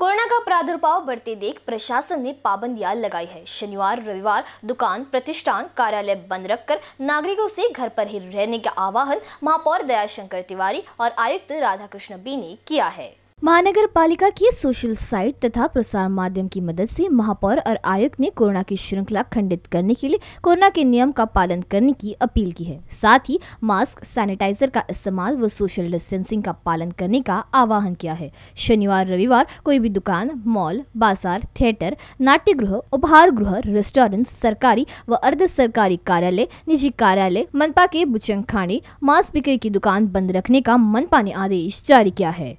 corona का प्रादुर्भाव बढ़ते देख प्रशासन ने पाबंदियां लगाई है शनिवार रविवार दुकान प्रतिष्ठान कार्यालय बंद रखकर नागरिकों से घर पर ही रहने का आह्वान महापौर दयाशंकर तिवारी और आयुक्त राधाकृष्ण बी ने किया है महानगर पालिका की सोशल साइट तथा प्रसार माध्यम की मदद से महापौर और आयुक्त ने कोरोना की श्रृंखला खंडित करने के लिए कोरोना के नियम का पालन करने की अपील की है साथ ही मास्क सैनिटाइजर का इस्तेमाल व सोशल डिस्टेंसिंग का पालन करने का आह्वान किया है शनिवार रविवार कोई भी दुकान मॉल बाजार थिएटर नाट्य गृह उपहार गृह रेस्टोरेंट सरकारी व अर्ध सरकारी कार्यालय निजी कार्यालय मनपा के बुचंग खाने मांस बिक्री की दुकान बंद रखने का मनपा ने आदेश जारी किया है